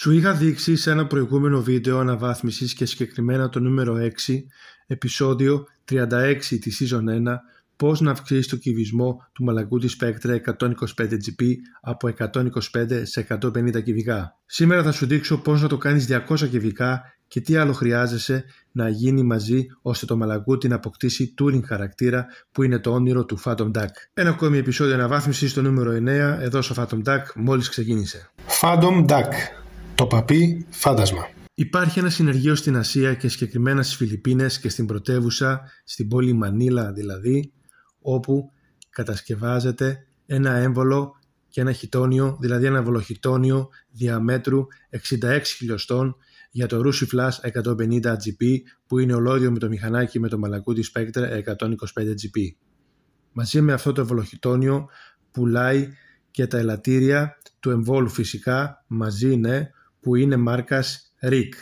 Σου είχα δείξει σε ένα προηγούμενο βίντεο αναβάθμισης και συγκεκριμένα το νούμερο 6, επεισόδιο 36 της Season 1, πώς να αυξήσεις το κυβισμό του μαλακού της Spectra 125GP από 125 σε 150 κυβικά. Σήμερα θα σου δείξω πώς να το κάνεις 200 κυβικά και τι άλλο χρειάζεσαι να γίνει μαζί ώστε το μαλακού να αποκτήσει touring χαρακτήρα που είναι το όνειρο του Phantom Duck. Ένα ακόμη επεισόδιο αναβάθμισης στο νούμερο 9 εδώ στο Phantom Duck μόλις ξεκίνησε. Phantom Duck το παπί φάντασμα. Υπάρχει ένα συνεργείο στην Ασία και συγκεκριμένα στις Φιλιππίνες και στην πρωτεύουσα, στην πόλη Μανίλα δηλαδή, όπου κατασκευάζεται ένα έμβολο και ένα χιτόνιο, δηλαδή ένα βολοχιτόνιο διαμέτρου 66 χιλιοστών για το Rusi Flash 150 GP που είναι ολόδιο με το μηχανάκι με το μαλακούτι Spectre 125 GP. Μαζί με αυτό το βολοχιτόνιο πουλάει και τα ελαττήρια του εμβόλου φυσικά μαζί είναι που είναι μάρκας RIC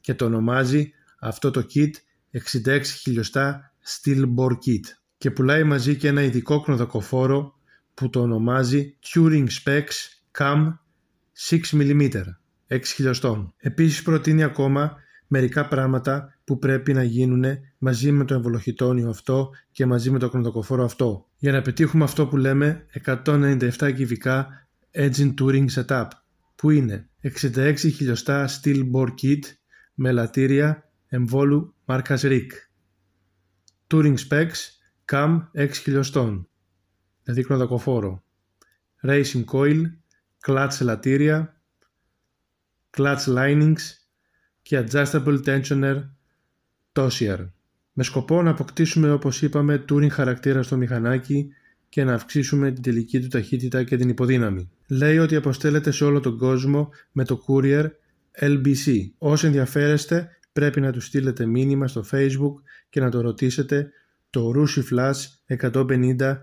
και το ονομάζει αυτό το kit 66 χιλιοστά Bore Kit και πουλάει μαζί και ένα ειδικό κνοδοκοφόρο που το ονομάζει Turing Specs CAM 6mm 6 χιλιοστών. Επίσης προτείνει ακόμα μερικά πράγματα που πρέπει να γίνουν μαζί με το εμβολοχητόνιο αυτό και μαζί με το κνοδοκοφόρο αυτό για να πετύχουμε αυτό που λέμε 197 κυβικά Engine Turing Setup που είναι 66 χιλιοστά steel bore kit με λατήρια εμβόλου μάρκας Marcaz-Rick Touring specs cam 6 χιλιοστών, δηλαδή δακοφόρο Racing coil, clutch λατήρια, clutch linings και adjustable tensioner tossier. Με σκοπό να αποκτήσουμε όπως είπαμε touring χαρακτήρα στο μηχανάκι και να αυξήσουμε την τελική του ταχύτητα και την υποδύναμη. Λέει ότι αποστέλλεται σε όλο τον κόσμο με το courier LBC. Όσοι ενδιαφέρεστε πρέπει να του στείλετε μήνυμα στο facebook και να το ρωτήσετε το Rushi Flash 150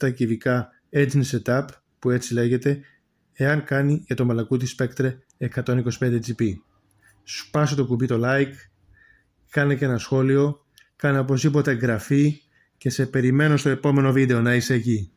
197 κυβικά engine setup που έτσι λέγεται εάν κάνει για το μαλακούτι Spectre 125GP. Σπάσε το κουμπί το like, κάνε και ένα σχόλιο, κάνε οπωσδήποτε εγγραφή και σε περιμένω στο επόμενο βίντεο να είσαι εκεί.